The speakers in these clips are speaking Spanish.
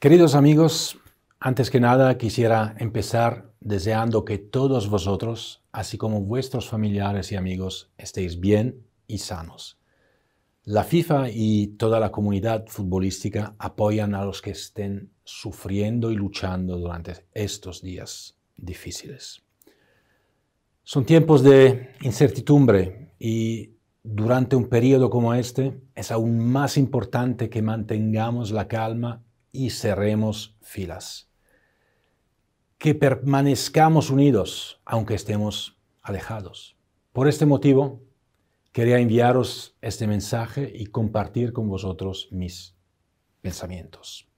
Queridos amigos, antes que nada quisiera empezar deseando que todos vosotros, así como vuestros familiares y amigos, estéis bien y sanos. La FIFA y toda la comunidad futbolística apoyan a los que estén sufriendo y luchando durante estos días difíciles. Son tiempos de incertidumbre y durante un periodo como este es aún más importante que mantengamos la calma y cerremos filas. Que permanezcamos unidos aunque estemos alejados. Por este motivo, quería enviaros este mensaje y compartir con vosotros mis pensamientos.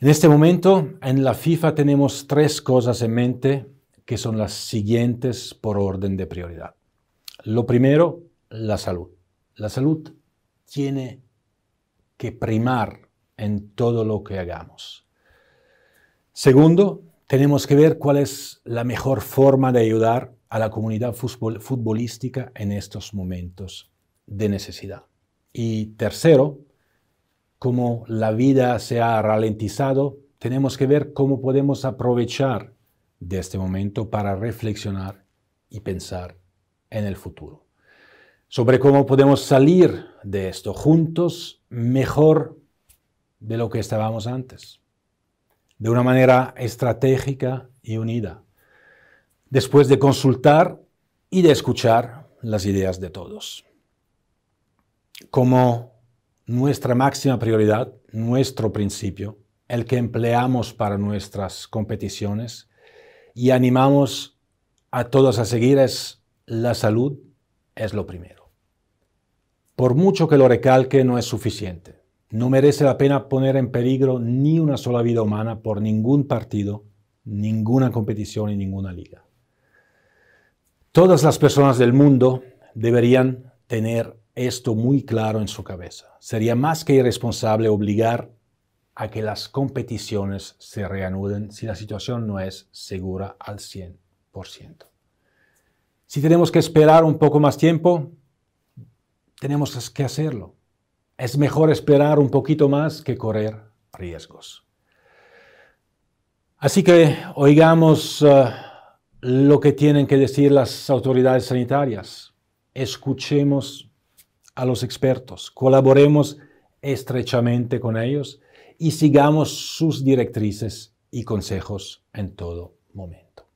En este momento, en la FIFA tenemos tres cosas en mente que son las siguientes por orden de prioridad. Lo primero, la salud. La salud tiene que primar en todo lo que hagamos. Segundo, tenemos que ver cuál es la mejor forma de ayudar a la comunidad futbolística en estos momentos de necesidad. Y tercero, como la vida se ha ralentizado, tenemos que ver cómo podemos aprovechar de este momento para reflexionar y pensar en el futuro. Sobre cómo podemos salir de esto juntos mejor de lo que estábamos antes, de una manera estratégica y unida, después de consultar y de escuchar las ideas de todos. Como nuestra máxima prioridad, nuestro principio, el que empleamos para nuestras competiciones y animamos a todos a seguir es la salud es lo primero. Por mucho que lo recalque, no es suficiente. No merece la pena poner en peligro ni una sola vida humana por ningún partido, ninguna competición y ninguna liga. Todas las personas del mundo deberían tener esto muy claro en su cabeza. Sería más que irresponsable obligar a que las competiciones se reanuden si la situación no es segura al 100%. Si tenemos que esperar un poco más tiempo, tenemos que hacerlo es mejor esperar un poquito más que correr riesgos. Así que oigamos eh, lo que tienen que decir las autoridades sanitarias, escuchemos a los expertos, colaboremos estrechamente con ellos y sigamos sus directrices y consejos en todo momento.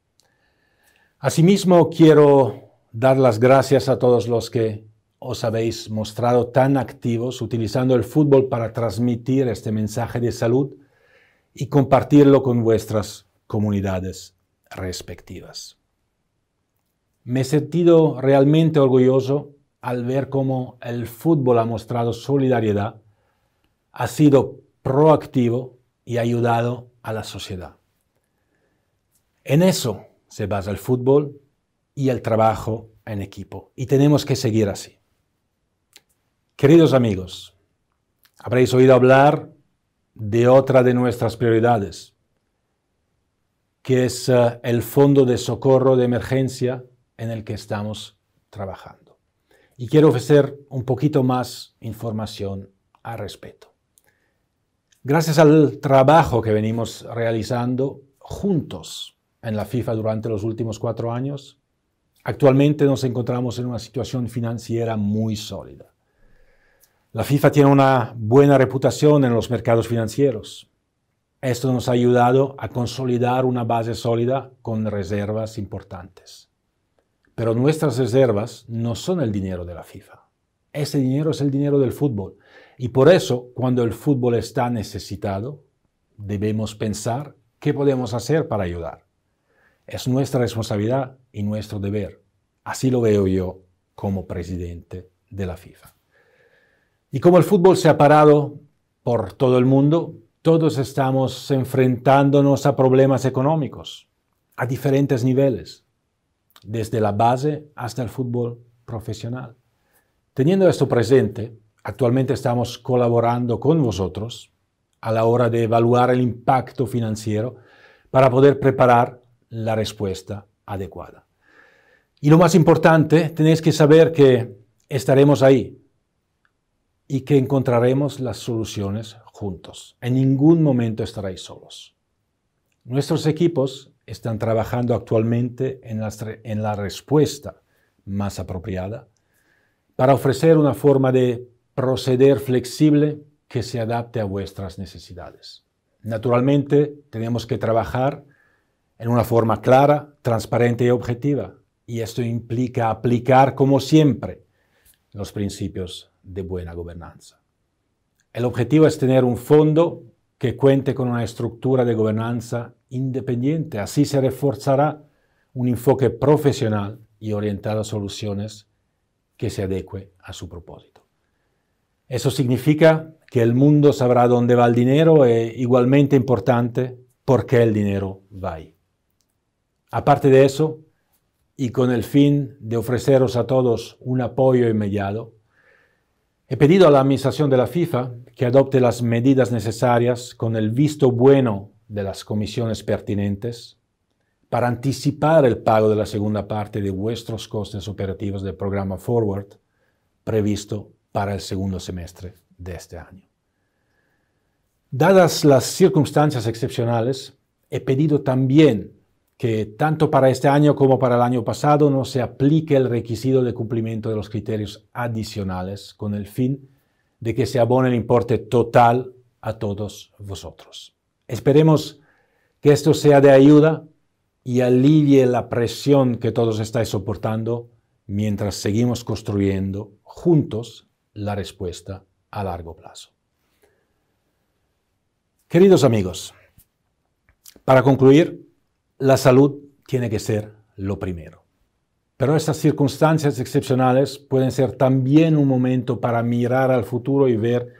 Asimismo, quiero dar las gracias a todos los que os habéis mostrado tan activos utilizando el fútbol para transmitir este mensaje de salud y compartirlo con vuestras comunidades respectivas. Me he sentido realmente orgulloso al ver cómo el fútbol ha mostrado solidaridad, ha sido proactivo y ha ayudado a la sociedad. En eso se basa el fútbol y el trabajo en equipo, y tenemos que seguir así. Queridos amigos, habréis oído hablar de otra de nuestras prioridades, que es eh, el Fondo de Socorro de Emergencia en el que estamos trabajando. Y quiero ofrecer un poquito más información al respecto. Gracias al trabajo que venimos realizando juntos en la FIFA durante los últimos cuatro años, actualmente nos encontramos en una situación financiera muy sólida la FIFA tiene una buena reputación en los mercados financieros. Esto nos ha ayudado a consolidar una base sólida con reservas importantes. Pero nuestras reservas no son el dinero de la FIFA. Ese dinero es el dinero del fútbol. Y por eso, cuando el fútbol está necesitado, debemos pensar qué podemos hacer para ayudar. Es nuestra responsabilidad y nuestro deber. Así lo veo yo como presidente de la FIFA. Y como el fútbol se ha parado por todo el mundo, todos estamos enfrentándonos a problemas económicos a diferentes niveles, desde la base hasta el fútbol profesional. Teniendo esto presente, actualmente estamos colaborando con vosotros a la hora de evaluar el impacto financiero para poder preparar la respuesta adecuada. Y lo más importante, tenéis que saber que estaremos ahí y que encontraremos las soluciones juntos. En ningún momento estaréis solos. Nuestros equipos están trabajando actualmente en la, en la respuesta más apropiada para ofrecer una forma de proceder flexible que se adapte a vuestras necesidades. Naturalmente, tenemos que trabajar en una forma clara, transparente y objetiva, y esto implica aplicar, como siempre, los principios de buena gobernanza. El objetivo es tener un fondo que cuente con una estructura de gobernanza independiente. Así se reforzará un enfoque profesional y orientado a soluciones que se adecue a su propósito. Eso significa que el mundo sabrá dónde va el dinero e igualmente importante, por qué el dinero va Aparte de eso, y con el fin de ofreceros a todos un apoyo inmediato, He pedido a la Administración de la FIFA que adopte las medidas necesarias con el visto bueno de las comisiones pertinentes para anticipar el pago de la segunda parte de vuestros costes operativos del programa Forward previsto para el segundo semestre de este año. Dadas las circunstancias excepcionales, he pedido también que tanto para este año como para el año pasado no se aplique el requisito de cumplimiento de los criterios adicionales con el fin de que se abone el importe total a todos vosotros. Esperemos que esto sea de ayuda y alivie la presión que todos estáis soportando mientras seguimos construyendo juntos la respuesta a largo plazo. Queridos amigos, para concluir, la salud tiene que ser lo primero. Pero estas circunstancias excepcionales pueden ser también un momento para mirar al futuro y ver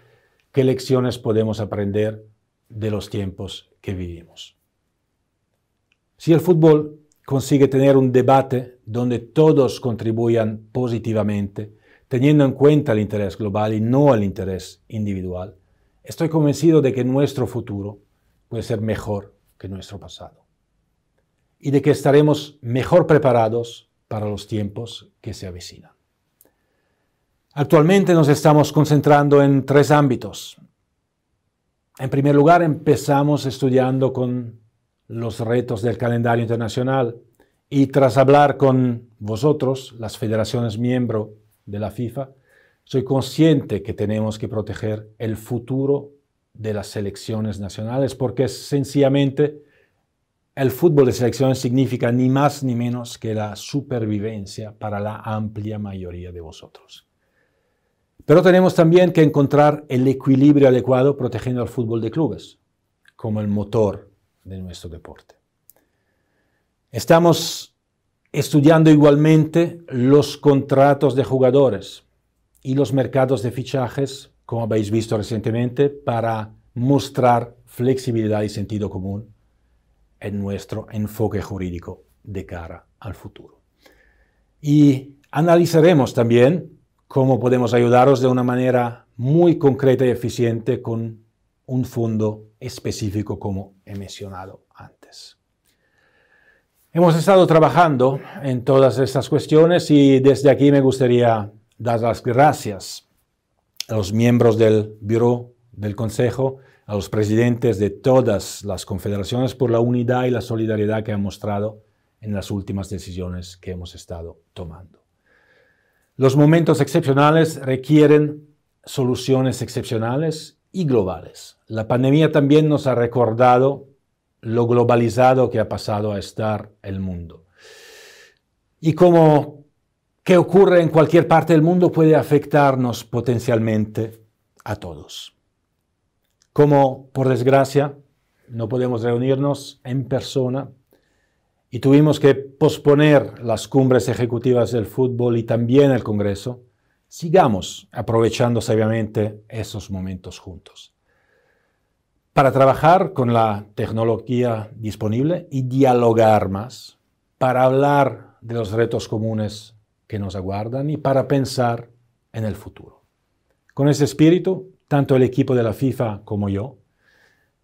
qué lecciones podemos aprender de los tiempos que vivimos. Si el fútbol consigue tener un debate donde todos contribuyan positivamente, teniendo en cuenta el interés global y no el interés individual, estoy convencido de que nuestro futuro puede ser mejor que nuestro pasado y de que estaremos mejor preparados para los tiempos que se avecinan. Actualmente nos estamos concentrando en tres ámbitos. En primer lugar, empezamos estudiando con los retos del calendario internacional y tras hablar con vosotros, las federaciones miembro de la FIFA, soy consciente que tenemos que proteger el futuro de las selecciones nacionales porque sencillamente el fútbol de selección significa ni más ni menos que la supervivencia para la amplia mayoría de vosotros. Pero tenemos también que encontrar el equilibrio adecuado protegiendo al fútbol de clubes como el motor de nuestro deporte. Estamos estudiando igualmente los contratos de jugadores y los mercados de fichajes, como habéis visto recientemente, para mostrar flexibilidad y sentido común en nuestro enfoque jurídico de cara al futuro. Y analizaremos también cómo podemos ayudaros de una manera muy concreta y eficiente con un fondo específico como he mencionado antes. Hemos estado trabajando en todas estas cuestiones y desde aquí me gustaría dar las gracias a los miembros del Bureau, del Consejo, a los presidentes de todas las confederaciones por la unidad y la solidaridad que han mostrado en las últimas decisiones que hemos estado tomando. Los momentos excepcionales requieren soluciones excepcionales y globales. La pandemia también nos ha recordado lo globalizado que ha pasado a estar el mundo. Y como que ocurre en cualquier parte del mundo puede afectarnos potencialmente a todos como por desgracia no podemos reunirnos en persona y tuvimos que posponer las cumbres ejecutivas del fútbol y también el Congreso, sigamos aprovechando sabiamente esos momentos juntos para trabajar con la tecnología disponible y dialogar más, para hablar de los retos comunes que nos aguardan y para pensar en el futuro. Con ese espíritu tanto el equipo de la FIFA como yo.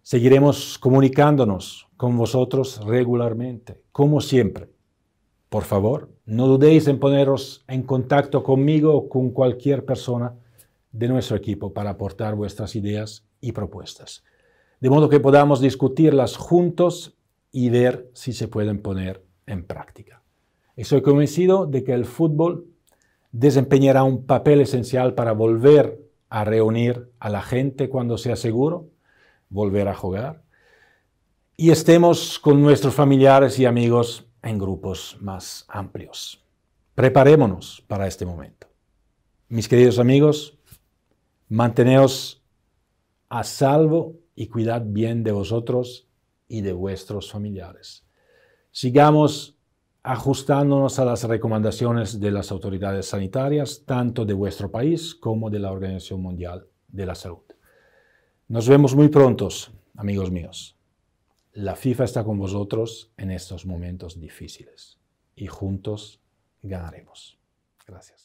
Seguiremos comunicándonos con vosotros regularmente, como siempre. Por favor, no dudéis en poneros en contacto conmigo o con cualquier persona de nuestro equipo para aportar vuestras ideas y propuestas, de modo que podamos discutirlas juntos y ver si se pueden poner en práctica. Estoy convencido de que el fútbol desempeñará un papel esencial para volver a reunir a la gente cuando sea seguro, volver a jugar y estemos con nuestros familiares y amigos en grupos más amplios. Preparémonos para este momento. Mis queridos amigos, manteneos a salvo y cuidad bien de vosotros y de vuestros familiares. Sigamos ajustándonos a las recomendaciones de las autoridades sanitarias, tanto de vuestro país como de la Organización Mundial de la Salud. Nos vemos muy pronto, amigos míos. La FIFA está con vosotros en estos momentos difíciles y juntos ganaremos. Gracias.